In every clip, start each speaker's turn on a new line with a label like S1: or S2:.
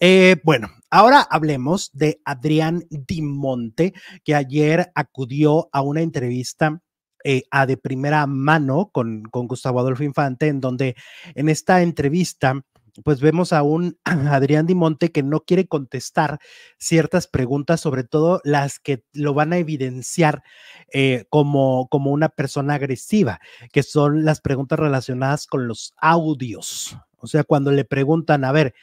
S1: Eh, bueno, ahora hablemos de Adrián Dimonte, que ayer acudió a una entrevista eh, a de primera mano con, con Gustavo Adolfo Infante, en donde en esta entrevista pues vemos a un Adrián Dimonte que no quiere contestar ciertas preguntas, sobre todo las que lo van a evidenciar eh, como, como una persona agresiva, que son las preguntas relacionadas con los audios. O sea, cuando le preguntan, a ver,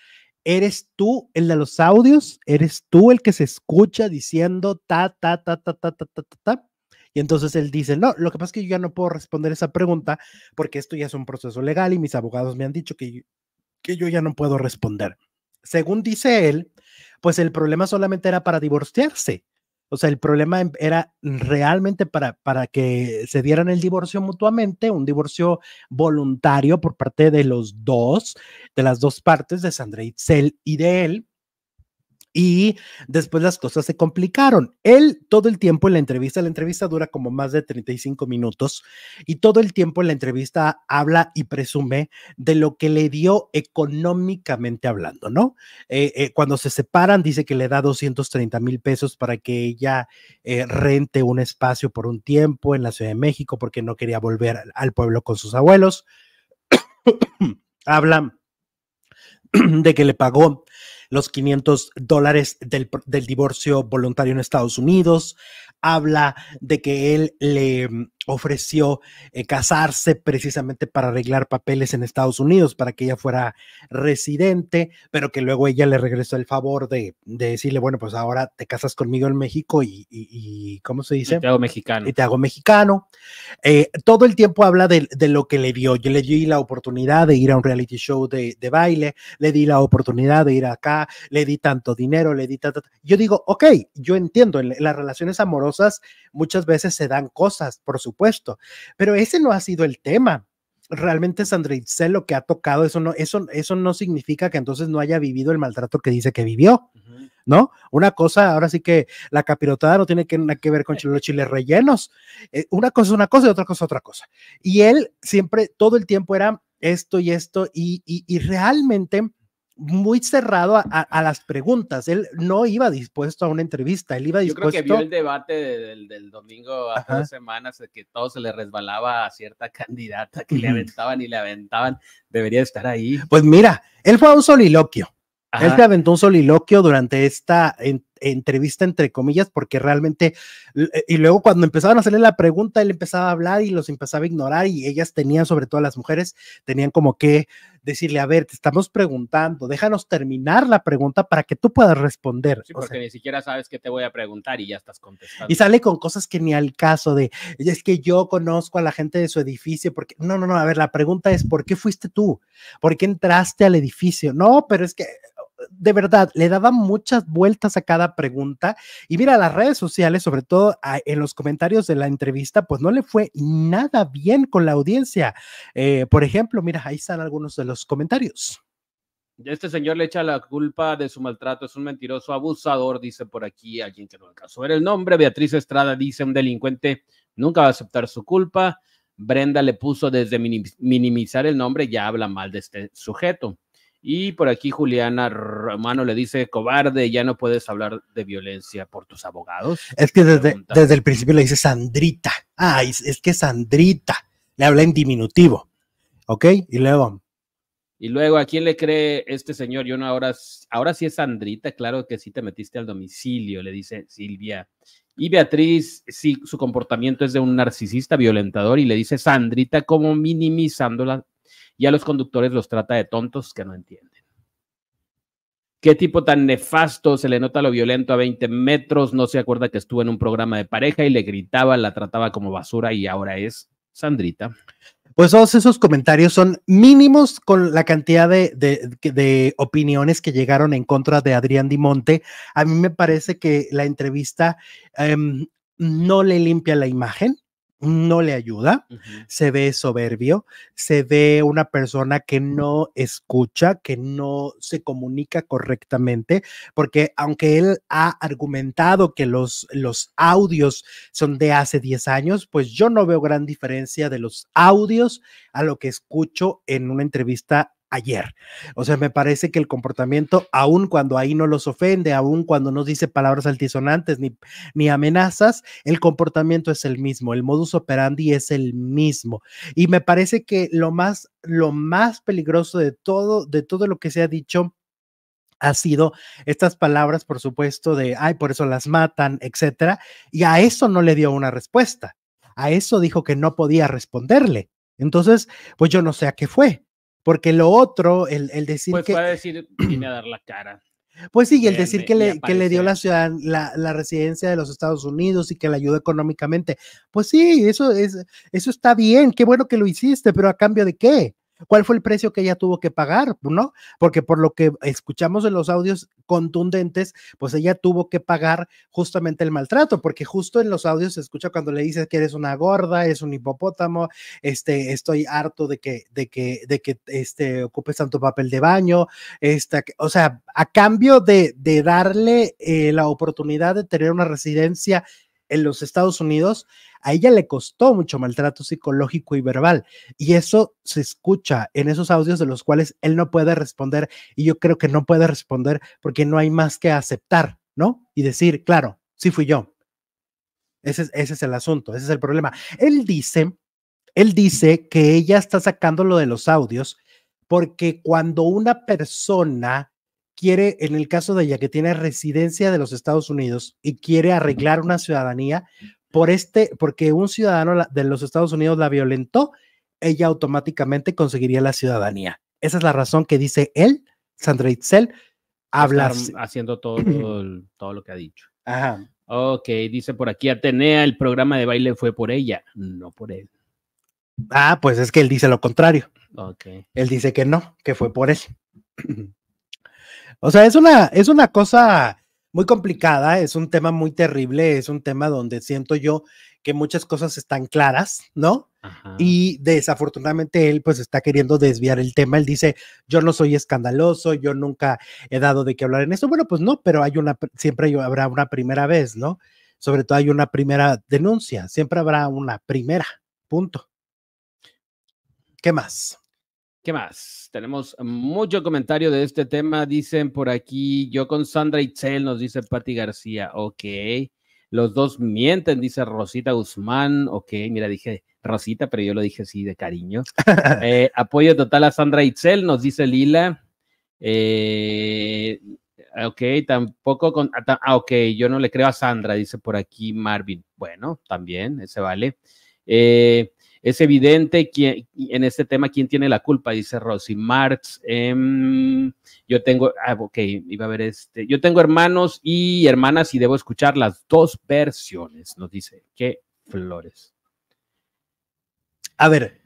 S1: ¿Eres tú el de los audios? ¿Eres tú el que se escucha diciendo ta, ta, ta, ta, ta, ta, ta, ta, Y entonces él dice, no, lo que pasa es que yo ya no puedo responder esa pregunta porque esto ya es un proceso legal y mis abogados me han dicho que, que yo ya no puedo responder. Según dice él, pues el problema solamente era para divorciarse, o sea, el problema em, era realmente para, para que se dieran el divorcio mutuamente, un divorcio voluntario por parte de los dos, de las dos partes, de Sandra Itzel y de él. Y después las cosas se complicaron. Él todo el tiempo en la entrevista, la entrevista dura como más de 35 minutos y todo el tiempo en la entrevista habla y presume de lo que le dio económicamente hablando, ¿no? Eh, eh, cuando se separan, dice que le da 230 mil pesos para que ella eh, rente un espacio por un tiempo en la Ciudad de México porque no quería volver al pueblo con sus abuelos. Hablan de que le pagó los 500 dólares del, divorcio voluntario en Estados Unidos, habla de que él le mm, ofreció eh, casarse precisamente para arreglar papeles en Estados Unidos, para que ella fuera residente, pero que luego ella le regresó el favor de, decirle, bueno, pues ahora te casas conmigo en México y, ¿cómo se dice? te hago mexicano. Y te hago mexicano. Eh, todo el tiempo habla de, lo que le dio. Yo le di la oportunidad de ir a un reality show de, baile, le di la oportunidad de ir acá, le di tanto dinero, le di tanto. Yo digo, ok, yo entiendo, las relaciones amorosas muchas veces se dan cosas, por supuesto, pero ese no ha sido el tema realmente Sandra sé lo que ha tocado, eso no, eso, eso no significa que entonces no haya vivido el maltrato que dice que vivió, ¿no? Una cosa, ahora sí que la capirotada no tiene que, nada que ver con los chiles rellenos. Eh, una cosa es una cosa y otra cosa otra cosa. Y él siempre, todo el tiempo era esto y esto y realmente muy cerrado a, las preguntas. Él no iba dispuesto a una entrevista, él iba dispuesto. Yo creo que vio el
S2: debate del, domingo hace dos semanas, de que todo se le resbalaba a cierta candidata que le aventaban y le aventaban. Debería estar ahí.
S1: Pues mira, él fue a un soliloquio. Él se aventó un soliloquio durante esta entrevista entrevista entre comillas, porque realmente, eh, y luego cuando empezaban a hacerle la pregunta, él empezaba a hablar y los empezaba a ignorar y ellas tenían, sobre todo las mujeres, tenían como que decirle, a ver, te estamos preguntando, déjanos terminar la pregunta para que tú puedas responder. Sí, porque
S2: ni siquiera sabes qué te voy a preguntar y ya estás contestando. Y sale con
S1: cosas que ni al caso de, es que yo conozco a la gente de su edificio, porque, no, no, no, a ver, la pregunta es, ¿por qué fuiste tú? ¿Por qué entraste al edificio? No, pero es que, de verdad, le daba muchas vueltas a cada pregunta. Y mira, las redes sociales, sobre todo ah, en los comentarios de la entrevista, pues no le fue nada bien con la audiencia. Eh, por ejemplo, mira, ahí están algunos de los comentarios.
S2: Este señor le echa la culpa de su maltrato, es un mentiroso abusador, dice por aquí alguien que no alcanzó ver el nombre. Beatriz Estrada dice, un delincuente nunca va a aceptar su culpa. Brenda le puso desde minimizar el nombre, ya habla mal de este sujeto. Y por aquí Juliana Romano le dice, cobarde, ya no puedes hablar de violencia por tus abogados.
S1: Es que desde, desde el principio le dice Sandrita. ay es, que Sandrita. Le habla en diminutivo. ¿Ok? Y luego...
S2: Y luego, ¿a quién le cree este señor? Yo no, ahora, ahora sí es Sandrita, claro que sí te metiste al domicilio, le dice Silvia. Y Beatriz, sí, su comportamiento es de un narcisista violentador y le dice Sandrita como minimizando la, y a los conductores los trata de tontos que no entienden. Qué tipo tan nefasto, se le nota lo violento a 20 metros, no se acuerda que estuvo en un programa de pareja y le gritaba, la trataba como basura y ahora es Sandrita.
S1: Pues todos esos comentarios son mínimos con la cantidad de, opiniones que llegaron en contra de Adrián Dimonte. A mí me parece que la entrevista em, no le limpia la imagen no le ayuda, se ve soberbio, se ve una persona que no escucha, que no se comunica correctamente, porque aunque él ha argumentado que los, los audios son de hace 10 años, pues yo no veo gran diferencia de los audios a lo que escucho en una entrevista ayer. O sea, me parece que el comportamiento, aun cuando ahí no los ofende, aun cuando no dice palabras altisonantes ni, ni amenazas, el comportamiento es el mismo, el modus operandi es el mismo. Y me parece que lo más, lo más peligroso de todo, de todo lo que se ha dicho ha sido estas palabras, por supuesto, de, ay, por eso las matan, etcétera. Y a eso no le dio una respuesta. A eso dijo que no podía responderle. Entonces, pues yo no sé a qué fue. Porque lo otro, el, decir pues que... Pues
S2: decir, viene a dar la cara.
S1: Pues sí, y el decir que le, que le dio la, ciudad, la, la, residencia de los Estados Unidos y que le ayudó económicamente. Pues sí, eso, es, eso está bien, qué bueno que lo hiciste, pero a cambio de qué? cuál fue el precio que ella tuvo que pagar, ¿no? Porque por lo que escuchamos en los audios contundentes, pues ella tuvo que pagar justamente el maltrato, porque justo en los audios se escucha cuando le dices que eres una gorda, es un hipopótamo, este, estoy harto de que, de que, de que, este, ocupes tanto papel de baño, esta, o sea, a cambio de, de darle eh, la oportunidad de tener una residencia en los Estados Unidos, a ella le costó mucho maltrato psicológico y verbal. Y eso se escucha en esos audios de los cuales él no puede responder. Y yo creo que no puede responder porque no hay más que aceptar, ¿no? Y decir, claro, sí fui yo. Ese es, el asunto, ese es el problema. Él dice, él dice que ella está sacando lo de los audios porque cuando una persona quiere, en el caso de ella, que tiene residencia de los Estados Unidos y quiere arreglar una ciudadanía por este, porque un ciudadano de los Estados Unidos la violentó, ella automáticamente conseguiría la ciudadanía. Esa es la razón que dice él, Sandra Itzel, hablar.
S2: Haciendo todo, todo, lo que ha dicho. Ajá. Ok, dice por aquí Atenea, el programa de baile fue por ella, no por él.
S1: Ah, pues es que él dice lo contrario. Ok. Él dice que no, que fue por él. O sea, es una, es una cosa muy complicada, es un tema muy terrible, es un tema donde siento yo que muchas cosas están claras, ¿no? Y desafortunadamente él pues está queriendo desviar el tema, él dice, yo no soy escandaloso, yo nunca he dado de qué hablar en eso. bueno, pues no, pero hay una, siempre habrá una primera vez, ¿no? Sobre todo hay una primera denuncia, siempre habrá una primera, punto. ¿Qué más?
S2: ¿Qué más? Tenemos mucho comentario de este tema. Dicen por aquí, yo con Sandra Itzel, nos dice Patti García. Ok. Los dos mienten, dice Rosita Guzmán. Ok, mira, dije Rosita, pero yo lo dije así de cariño. Eh, apoyo total a Sandra Itzel, nos dice Lila. Eh, ok, tampoco con. Ah, ah, ok, yo no le creo a Sandra, dice por aquí Marvin. Bueno, también, ese vale. Eh, es evidente que en este tema quién tiene la culpa, dice Rosy Marx. Em, yo tengo, ah, ok, iba a ver este. Yo tengo hermanos y hermanas y debo escuchar las dos versiones, nos dice. Qué flores.
S1: A ver,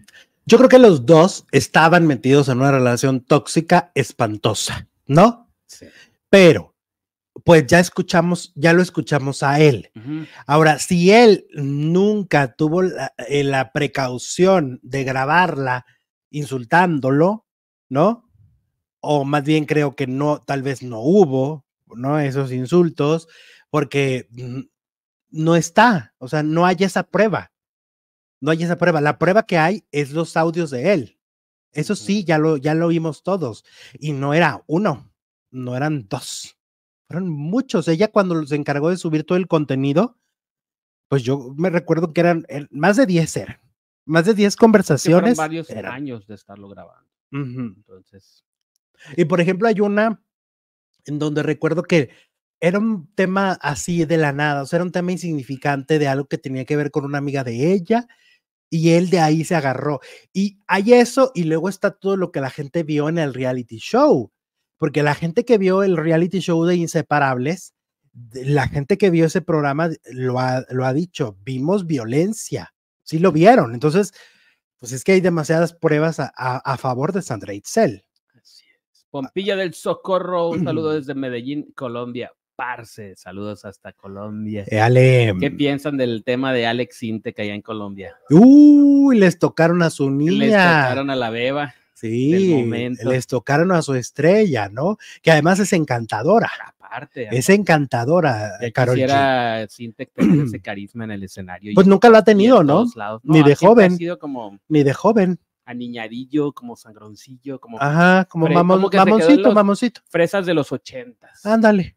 S1: yo creo que los dos estaban metidos en una relación tóxica espantosa, ¿no? Sí. Pero pues ya escuchamos, ya lo escuchamos a él. Ahora, si él nunca tuvo la, eh, la, precaución de grabarla insultándolo, ¿no? O más bien creo que no, tal vez no hubo, ¿no? Esos insultos, porque no está, o sea, no hay esa prueba, no hay esa prueba. La prueba que hay es los audios de él. Eso sí, ya lo, ya lo vimos todos. Y no era uno, no eran dos fueron muchos. Ella cuando los encargó de subir todo el contenido, pues yo me recuerdo que eran eh, más de 10 eran. Más de 10 conversaciones. varios
S2: años de estarlo grabando. Entonces.
S1: Y por ejemplo, hay una en donde recuerdo que era un tema así de la nada, o sea, era un tema insignificante de algo que tenía que ver con una amiga de ella y él de ahí se agarró. Y hay eso y luego está todo lo que la gente vio en el reality show, porque la gente que vio el reality show de Inseparables, la gente que vio ese programa lo ha, dicho, vimos violencia, sí lo vieron. Entonces, pues es que hay demasiadas pruebas a, favor de Sandra Itzel. Así
S2: ah, Pompilla del Socorro, un saludo desde Medellín, Colombia. Parce, saludos hasta Colombia. ¿Qué piensan del tema de Alex Inte que allá en Colombia?
S1: Uy, les tocaron a su niña. Les tocaron
S2: a la beba. Sí, les tocaron a su
S1: estrella, ¿no? Que además es encantadora.
S2: Aparte. Es
S1: encantadora, ya Carol quisiera
S2: eh, ese carisma en el escenario. Pues nunca lo ha tenido, ¿no? Ni de joven. como... Ni de joven aniñadillo, como sangroncillo, como. Ajá, como, mamon, mamoncito, mamoncito. Fresas de los ochentas. Ándale.